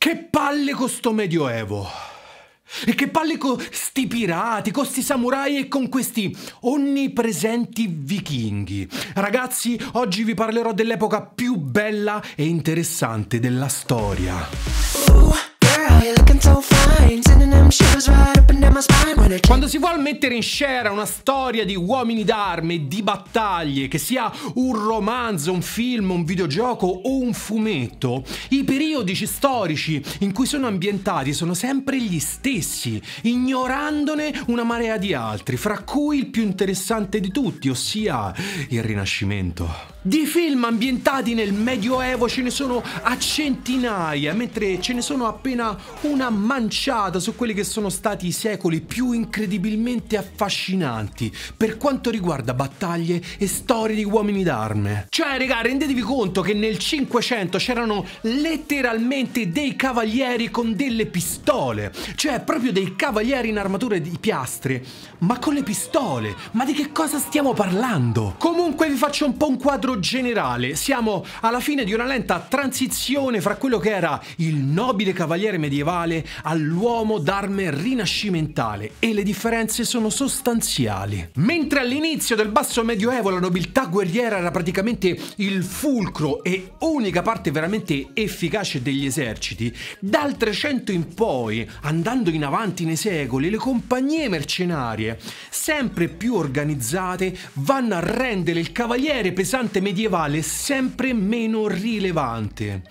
Che palle con sto medioevo! E che palle con sti pirati, con sti samurai e con questi onnipresenti vichinghi. Ragazzi, oggi vi parlerò dell'epoca più bella e interessante della storia. Ooh, girl, quando si vuole mettere in scena una storia di uomini d'arme, di battaglie, che sia un romanzo, un film, un videogioco o un fumetto, i periodici storici in cui sono ambientati sono sempre gli stessi, ignorandone una marea di altri, fra cui il più interessante di tutti, ossia il Rinascimento. Di film ambientati nel Medioevo ce ne sono a centinaia, mentre ce ne sono appena una manciata su quelli che sono stati i secoli più incredibilmente affascinanti per quanto riguarda battaglie e storie di uomini d'arme. Cioè, regà, rendetevi conto che nel 500 c'erano letteralmente dei cavalieri con delle pistole, cioè proprio dei cavalieri in armature di piastre, ma con le pistole. Ma di che cosa stiamo parlando? Comunque vi faccio un po' un quadro generale siamo alla fine di una lenta transizione fra quello che era il nobile cavaliere medievale all'uomo d'arme rinascimentale e le differenze sono sostanziali. Mentre all'inizio del basso medioevo la nobiltà guerriera era praticamente il fulcro e unica parte veramente efficace degli eserciti, dal 300 in poi, andando in avanti nei secoli, le compagnie mercenarie, sempre più organizzate, vanno a rendere il cavaliere pesantemente medievale sempre meno rilevante,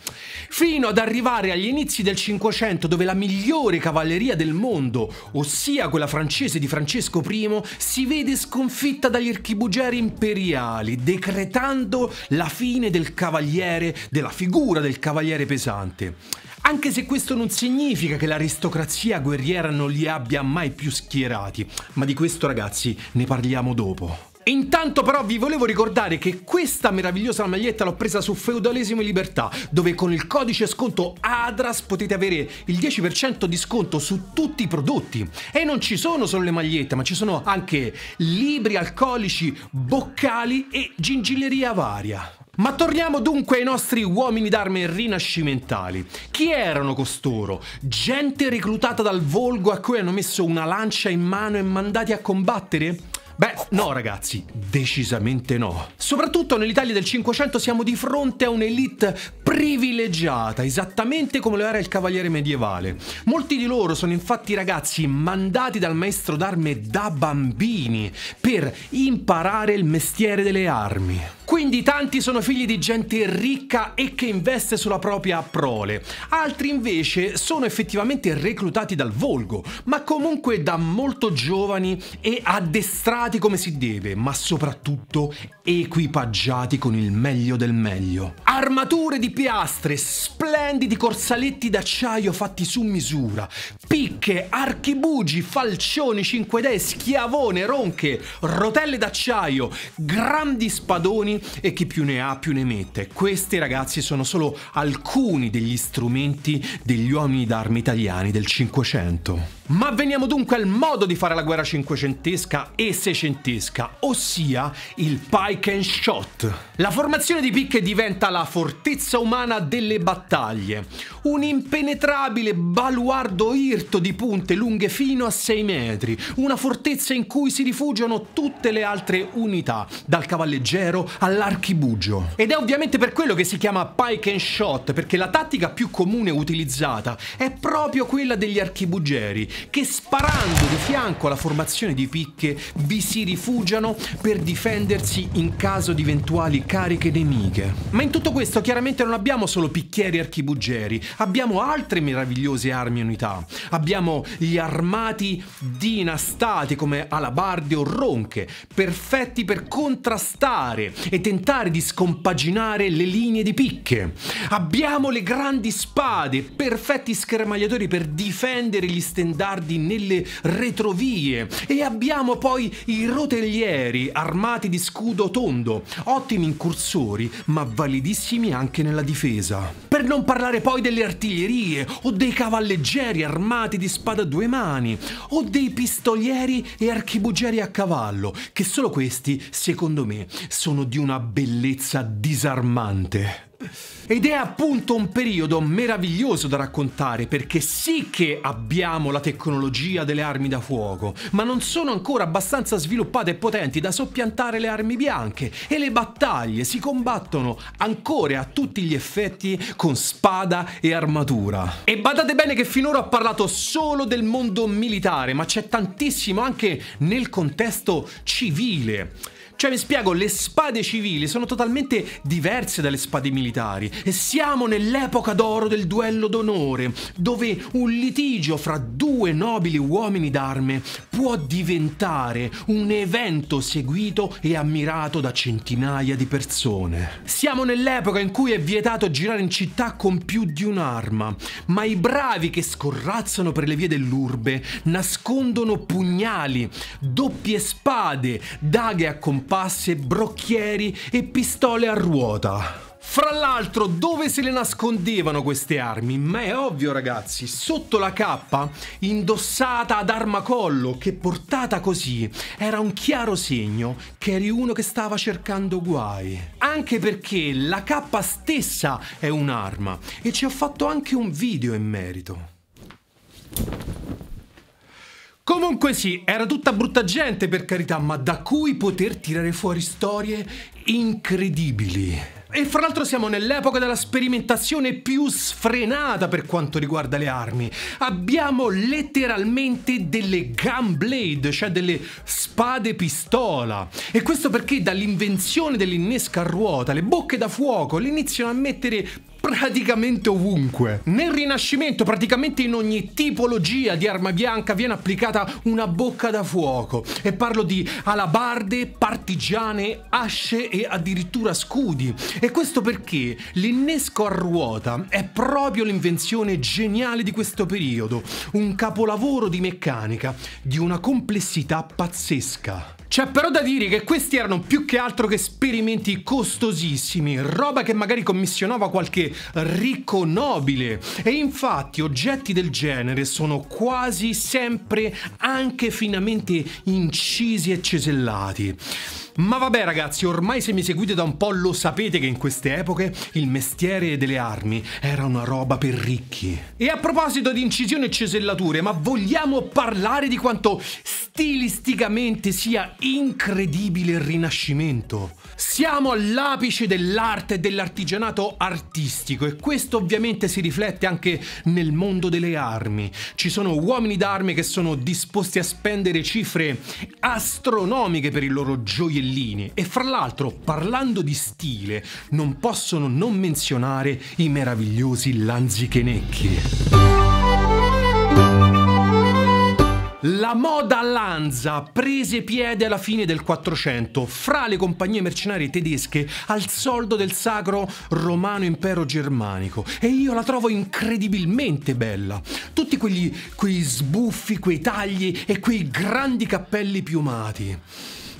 fino ad arrivare agli inizi del Cinquecento dove la migliore cavalleria del mondo, ossia quella francese di Francesco I, si vede sconfitta dagli archibugeri imperiali, decretando la fine del cavaliere, della figura del cavaliere pesante. Anche se questo non significa che l'aristocrazia guerriera non li abbia mai più schierati, ma di questo ragazzi ne parliamo dopo. Intanto però vi volevo ricordare che questa meravigliosa maglietta l'ho presa su Feudalesimo e Libertà, dove con il codice sconto ADRAS potete avere il 10% di sconto su tutti i prodotti. E non ci sono solo le magliette, ma ci sono anche libri alcolici, boccali e gingilleria varia. Ma torniamo dunque ai nostri uomini d'arme rinascimentali. Chi erano costoro? Gente reclutata dal volgo a cui hanno messo una lancia in mano e mandati a combattere? Beh, no ragazzi, decisamente no. Soprattutto nell'Italia del 500 siamo di fronte a un'elite privilegiata, esattamente come lo era il cavaliere medievale. Molti di loro sono infatti ragazzi mandati dal maestro d'arme da bambini per imparare il mestiere delle armi. Quindi tanti sono figli di gente ricca e che investe sulla propria prole, altri invece sono effettivamente reclutati dal volgo, ma comunque da molto giovani e addestrati come si deve, ma soprattutto equipaggiati con il meglio del meglio. Armature di piastre, splendidi corsaletti d'acciaio fatti su misura, picche, archibugi, falcioni cinque dei, schiavone, ronche, rotelle d'acciaio, grandi spadoni e chi più ne ha più ne mette. Questi ragazzi sono solo alcuni degli strumenti degli uomini d'arma italiani del Cinquecento. Ma veniamo dunque al modo di fare la guerra cinquecentesca e seicentesca, ossia il pike and shot. La formazione di picche diventa la fortezza umana delle battaglie, un impenetrabile baluardo irto di punte lunghe fino a 6 metri, una fortezza in cui si rifugiano tutte le altre unità, dal cavalleggero all'archibugio. Ed è ovviamente per quello che si chiama pike and shot, perché la tattica più comune utilizzata è proprio quella degli archibugeri che sparando di fianco alla formazione di picche vi si rifugiano per difendersi in caso di eventuali cariche nemiche. Ma in tutto questo chiaramente non abbiamo solo picchieri e archibuggeri, abbiamo altre meravigliose armi e unità. Abbiamo gli armati dinastati come alabarde o ronche, perfetti per contrastare e tentare di scompaginare le linee di picche. Abbiamo le grandi spade, perfetti schermagliatori per difendere gli stendali codardi nelle retrovie e abbiamo poi i rotellieri armati di scudo tondo, ottimi incursori ma validissimi anche nella difesa. Per non parlare poi delle artiglierie o dei cavalleggeri armati di spada a due mani o dei pistolieri e archibugieri a cavallo, che solo questi, secondo me, sono di una bellezza disarmante. Ed è appunto un periodo meraviglioso da raccontare perché sì che abbiamo la tecnologia delle armi da fuoco, ma non sono ancora abbastanza sviluppate e potenti da soppiantare le armi bianche e le battaglie si combattono ancora a tutti gli effetti con spada e armatura. E badate bene che finora ho parlato solo del mondo militare, ma c'è tantissimo anche nel contesto civile. Cioè, mi spiego, le spade civili sono totalmente diverse dalle spade militari e siamo nell'epoca d'oro del duello d'onore, dove un litigio fra due nobili uomini d'arme può diventare un evento seguito e ammirato da centinaia di persone. Siamo nell'epoca in cui è vietato girare in città con più di un'arma, ma i bravi che scorrazzano per le vie dell'urbe nascondono pugnali, doppie spade, daghe a accompagnate passe, brocchieri e pistole a ruota. Fra l'altro, dove se le nascondevano queste armi? Ma è ovvio, ragazzi, sotto la cappa, indossata ad armacollo, che portata così, era un chiaro segno che eri uno che stava cercando guai. Anche perché la cappa stessa è un'arma e ci ho fatto anche un video in merito. Comunque sì, era tutta brutta gente per carità, ma da cui poter tirare fuori storie incredibili. E fra l'altro siamo nell'epoca della sperimentazione più sfrenata per quanto riguarda le armi. Abbiamo letteralmente delle gunblade, cioè delle spade pistola. E questo perché dall'invenzione dell'innesca ruota le bocche da fuoco le iniziano a mettere praticamente ovunque. Nel Rinascimento praticamente in ogni tipologia di arma bianca viene applicata una bocca da fuoco e parlo di alabarde, partigiane, asce e addirittura scudi. E questo perché l'innesco a ruota è proprio l'invenzione geniale di questo periodo, un capolavoro di meccanica di una complessità pazzesca. C'è però da dire che questi erano più che altro che esperimenti costosissimi, roba che magari commissionava qualche ricco nobile e infatti oggetti del genere sono quasi sempre anche finamente incisi e cesellati. Ma vabbè ragazzi, ormai se mi seguite da un po' lo sapete che in queste epoche il mestiere delle armi era una roba per ricchi. E a proposito di incisioni e cesellature, ma vogliamo parlare di quanto stilisticamente sia incredibile il Rinascimento. Siamo all'apice dell'arte e dell'artigianato artistico e questo ovviamente si riflette anche nel mondo delle armi. Ci sono uomini d'arme che sono disposti a spendere cifre astronomiche per i loro gioiellini e fra l'altro parlando di stile non possono non menzionare i meravigliosi lanzichenecchi. La moda Lanza prese piede alla fine del 400 fra le compagnie mercenarie tedesche al soldo del sacro romano impero germanico e io la trovo incredibilmente bella. Tutti quegli, quei sbuffi, quei tagli e quei grandi cappelli piumati.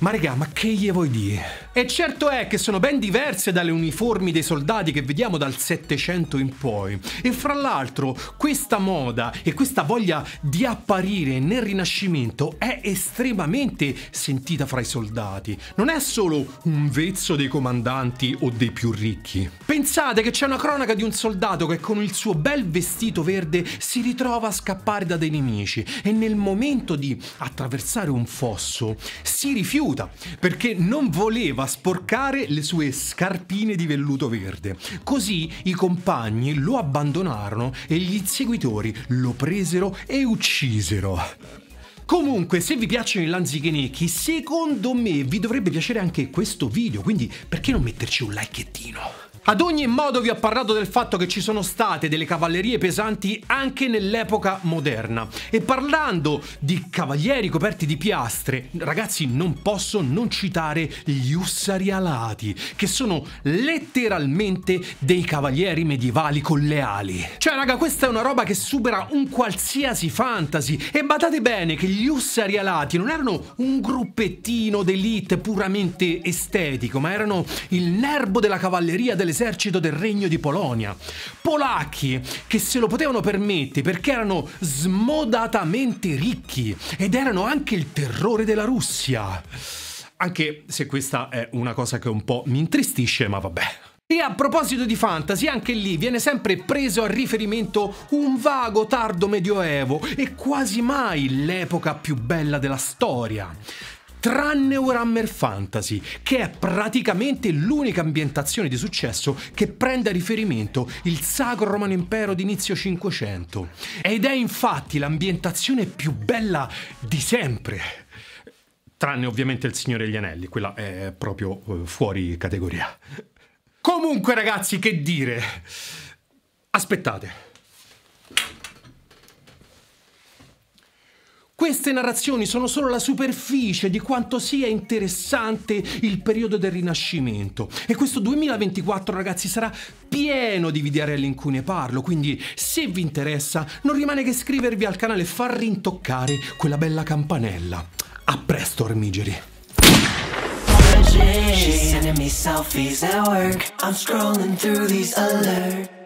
Ma regà, ma che gli vuoi dire? E certo è che sono ben diverse dalle uniformi dei soldati che vediamo dal Settecento in poi. E fra l'altro, questa moda e questa voglia di apparire nel Rinascimento è estremamente sentita fra i soldati. Non è solo un vezzo dei comandanti o dei più ricchi. Pensate che c'è una cronaca di un soldato che con il suo bel vestito verde si ritrova a scappare da dei nemici e nel momento di attraversare un fosso si rifiuta dispiaciuta perché non voleva sporcare le sue scarpine di velluto verde. Così i compagni lo abbandonarono e gli seguitori lo presero e uccisero. Comunque, se vi piacciono i lanzichenecchi, secondo me vi dovrebbe piacere anche questo video, quindi perché non metterci un likeettino? Ad ogni modo vi ho parlato del fatto che ci sono state delle cavallerie pesanti anche nell'epoca moderna e parlando di cavalieri coperti di piastre, ragazzi non posso non citare gli ussari alati, che sono letteralmente dei cavalieri medievali con le ali. Cioè raga questa è una roba che supera un qualsiasi fantasy e badate bene che gli ussari alati non erano un gruppettino d'elite puramente estetico, ma erano il nervo della cavalleria delle l'esercito del Regno di Polonia. Polacchi che se lo potevano permettere perché erano smodatamente ricchi ed erano anche il terrore della Russia. Anche se questa è una cosa che un po' mi intristisce, ma vabbè. E a proposito di fantasy, anche lì viene sempre preso a riferimento un vago tardo medioevo e quasi mai l'epoca più bella della storia tranne Warhammer Fantasy, che è praticamente l'unica ambientazione di successo che prende a riferimento il Sacro Romano Impero d'inizio 500. Ed è infatti l'ambientazione più bella di sempre. Tranne ovviamente il Signore degli Anelli, quella è proprio eh, fuori categoria. Comunque ragazzi, che dire? Aspettate. Queste narrazioni sono solo la superficie di quanto sia interessante il periodo del Rinascimento e questo 2024 ragazzi sarà pieno di videarelli in cui ne parlo, quindi se vi interessa non rimane che iscrivervi al canale e far rintoccare quella bella campanella. A presto ormigeri! She's sending me selfies at work. I'm scrolling through these alerts.